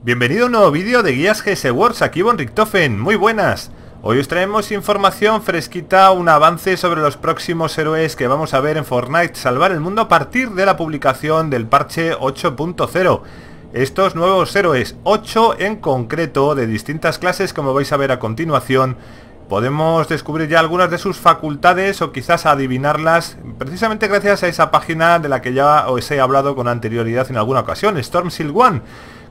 Bienvenido a un nuevo vídeo de Guías GS Wars. aquí Von Richtofen, muy buenas Hoy os traemos información fresquita, un avance sobre los próximos héroes que vamos a ver en Fortnite Salvar el Mundo a partir de la publicación del parche 8.0 Estos nuevos héroes, 8 en concreto, de distintas clases como vais a ver a continuación Podemos descubrir ya algunas de sus facultades o quizás adivinarlas precisamente gracias a esa página de la que ya os he hablado con anterioridad en alguna ocasión, Storm Seal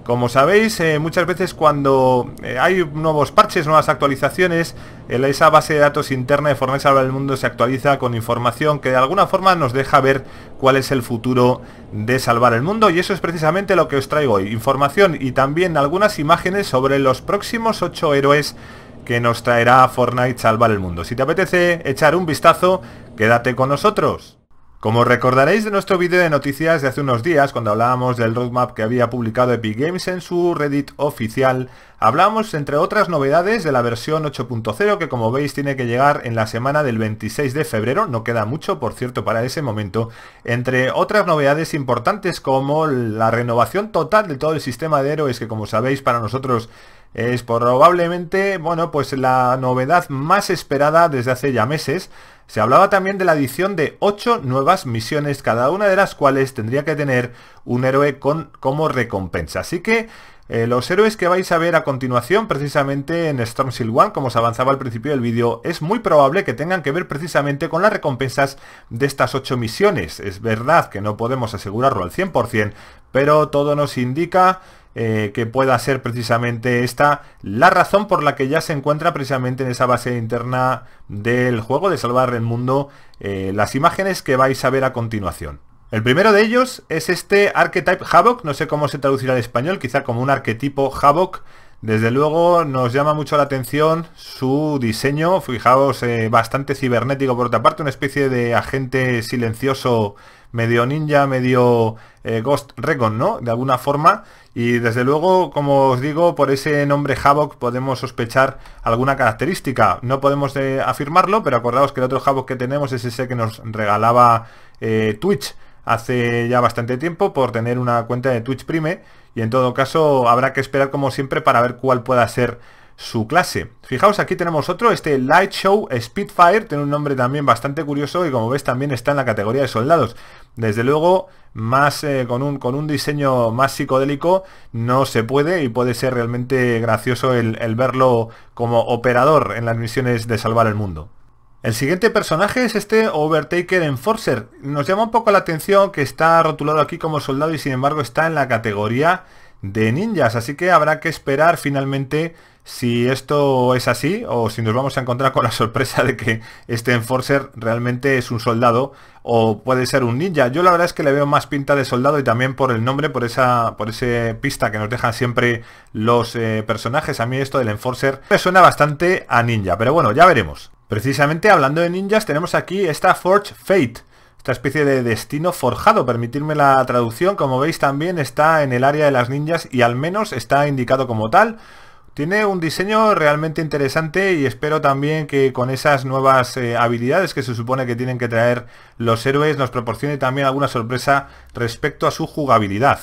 Como sabéis, eh, muchas veces cuando eh, hay nuevos parches, nuevas actualizaciones, esa base de datos interna de Fortnite Salvar el Mundo se actualiza con información que de alguna forma nos deja ver cuál es el futuro de Salvar el Mundo. Y eso es precisamente lo que os traigo hoy. Información y también algunas imágenes sobre los próximos 8 héroes que nos traerá Fortnite Salvar el Mundo. Si te apetece echar un vistazo, quédate con nosotros. Como recordaréis de nuestro vídeo de noticias de hace unos días, cuando hablábamos del roadmap que había publicado Epic Games en su Reddit oficial, hablamos entre otras novedades de la versión 8.0 que como veis tiene que llegar en la semana del 26 de febrero, no queda mucho por cierto para ese momento, entre otras novedades importantes como la renovación total de todo el sistema de héroes que como sabéis para nosotros es probablemente, bueno, pues la novedad más esperada desde hace ya meses. Se hablaba también de la adición de 8 nuevas misiones, cada una de las cuales tendría que tener un héroe con, como recompensa. Así que eh, los héroes que vais a ver a continuación, precisamente en Storm Seal 1, como os avanzaba al principio del vídeo, es muy probable que tengan que ver precisamente con las recompensas de estas 8 misiones. Es verdad que no podemos asegurarlo al 100%, pero todo nos indica eh, que pueda ser precisamente esta la razón por la que ya se encuentra precisamente en esa base interna del juego de salvar el mundo eh, las imágenes que vais a ver a continuación. El primero de ellos es este Archetype Havoc, no sé cómo se traducirá al español, quizá como un arquetipo Havoc, desde luego nos llama mucho la atención su diseño, fijaos, eh, bastante cibernético por otra parte, una especie de agente silencioso medio ninja, medio eh, Ghost Recon, ¿no? De alguna forma. Y desde luego, como os digo, por ese nombre Havoc podemos sospechar alguna característica. No podemos eh, afirmarlo, pero acordaos que el otro Havoc que tenemos es ese que nos regalaba Twitch hace ya bastante tiempo por tener una cuenta de Twitch Prime y en todo caso habrá que esperar como siempre para ver cuál pueda ser su clase. Fijaos, aquí tenemos otro, este Light Show Speedfire, tiene un nombre también bastante curioso y como ves también está en la categoría de soldados. Desde luego, más eh, con, un, con un diseño más psicodélico no se puede y puede ser realmente gracioso el verlo como operador en las misiones de salvar el mundo. El siguiente personaje es este Overtaker Enforcer. Nos llama un poco la atención que está rotulado aquí como soldado y sin embargo está en la categoría de ninjas. Así que habrá que esperar finalmente si esto es así o si nos vamos a encontrar con la sorpresa de que este Enforcer realmente es un soldado o puede ser un ninja. Yo la verdad es que le veo más pinta de soldado y también por el nombre, por esa por ese pista que nos dejan siempre los eh, personajes. A mí esto del Enforcer me suena bastante a ninja, pero bueno, ya veremos. Precisamente hablando de ninjas, tenemos aquí esta Forge Fate, esta especie de destino forjado, permitirme la traducción, como veis también está en el área de las ninjas y al menos está indicado como tal. Tiene un diseño realmente interesante y espero también que con esas nuevas eh, habilidades que se supone que tienen que traer los héroes nos proporcione también alguna sorpresa respecto a su jugabilidad.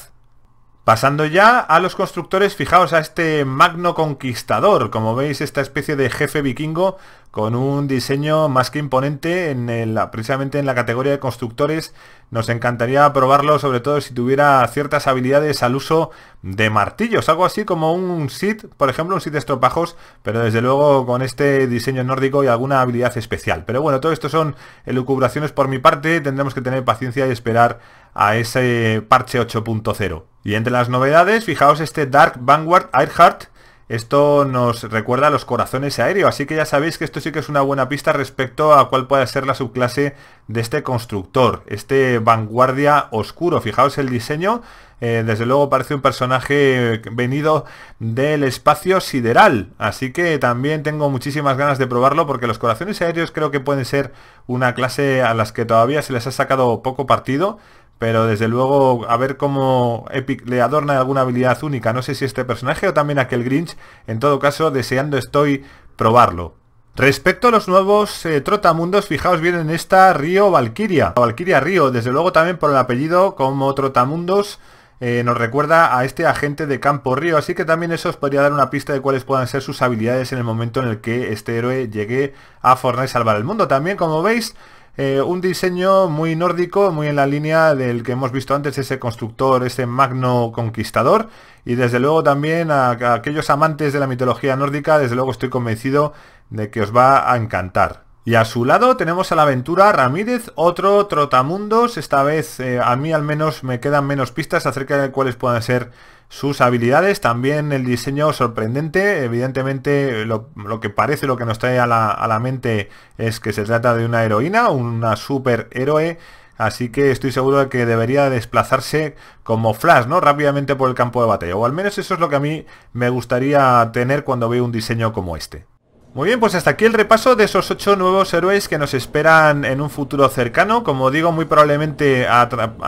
Pasando ya a los constructores, fijaos a este magno conquistador, como veis esta especie de jefe vikingo con un diseño más que imponente en el, precisamente en la categoría de constructores. Nos encantaría probarlo, sobre todo si tuviera ciertas habilidades al uso de martillos, algo así como un Sith, por ejemplo, un Sith estropajos, pero desde luego con este diseño nórdico y alguna habilidad especial. Pero bueno, todo esto son elucubraciones por mi parte, tendremos que tener paciencia y esperar a ese parche 8.0. Y entre las novedades, fijaos este Dark Vanguard Airheart. Esto nos recuerda a los corazones aéreos, así que ya sabéis que esto sí que es una buena pista respecto a cuál puede ser la subclase de este constructor, este vanguardia oscuro. Fijaos el diseño, eh, desde luego parece un personaje venido del espacio sideral, así que también tengo muchísimas ganas de probarlo porque los corazones aéreos creo que pueden ser una clase a las que todavía se les ha sacado poco partido. Pero desde luego, a ver cómo Epic le adorna alguna habilidad única. No sé si este personaje o también aquel Grinch. En todo caso, deseando estoy probarlo. Respecto a los nuevos eh, trotamundos, fijaos bien en esta Río Valkyria. Valkyria Río, desde luego también por el apellido como trotamundos. Eh, nos recuerda a este agente de Campo Río, así que también eso os podría dar una pista de cuáles puedan ser sus habilidades en el momento en el que este héroe llegue a Fortnite Salvar el Mundo. También, como veis, eh, un diseño muy nórdico, muy en la línea del que hemos visto antes, ese constructor, ese magno conquistador. Y desde luego también a aquellos amantes de la mitología nórdica, desde luego estoy convencido de que os va a encantar. Y a su lado tenemos a la aventura Ramírez, otro trotamundos. Esta vez eh, a mí al menos me quedan menos pistas acerca de cuáles puedan ser sus habilidades. También el diseño sorprendente. Evidentemente lo, que parece, lo que nos trae a la, a la, mente es que se trata de una heroína, una superhéroe. Así que estoy seguro de que debería desplazarse como Flash, ¿no? Rápidamente por el campo de batalla. O al menos eso es lo que a mí me gustaría tener cuando veo un diseño como este. Muy bien, pues hasta aquí el repaso de esos 8 nuevos héroes que nos esperan en un futuro cercano. Como digo, muy probablemente a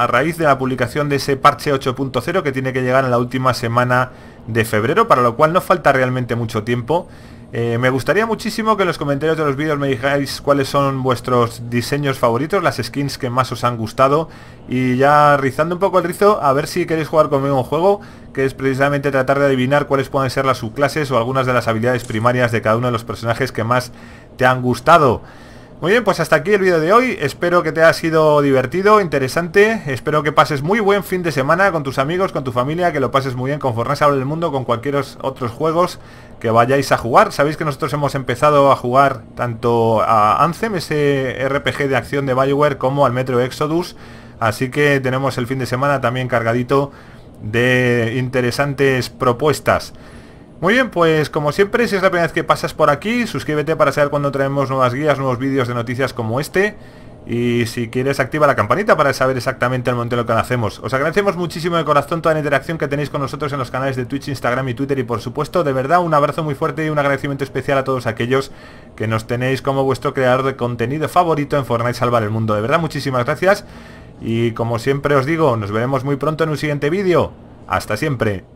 raíz de la publicación de ese parche 8.0 que tiene que llegar en la última semana de febrero, para lo cual no falta realmente mucho tiempo. Eh, me gustaría muchísimo que en los comentarios de los vídeos me dijáis cuáles son vuestros diseños favoritos, las skins que más os han gustado y ya rizando un poco el rizo, a ver si queréis jugar conmigo un juego que es precisamente tratar de adivinar cuáles pueden ser las subclases o algunas de las habilidades primarias de cada uno de los personajes que más te han gustado. Muy bien, pues hasta aquí el vídeo de hoy. Espero que te haya sido divertido, interesante. Espero que pases muy buen fin de semana con tus amigos, con tu familia, que lo pases muy bien con Fortnite el del Mundo, con cualquier otros juegos que vayáis a jugar. Sabéis que nosotros hemos empezado a jugar tanto a Anthem, ese RPG de acción de Bioware, como al Metro Exodus. Así que tenemos el fin de semana también cargadito de interesantes propuestas. Muy bien, pues como siempre, si es la primera vez que pasas por aquí, suscríbete para saber cuando traemos nuevas guías, nuevos vídeos de noticias como este. Y si quieres activa la campanita para saber exactamente el momento de lo que hacemos. Os agradecemos muchísimo de corazón toda la interacción que tenéis con nosotros en los canales de Twitch, Instagram y Twitter. Y por supuesto, de verdad, un abrazo muy fuerte y un agradecimiento especial a todos aquellos que nos tenéis como vuestro creador de contenido favorito en Fortnite Salvar el Mundo. De verdad, muchísimas gracias. Y como siempre os digo, nos veremos muy pronto en un siguiente vídeo. Hasta siempre.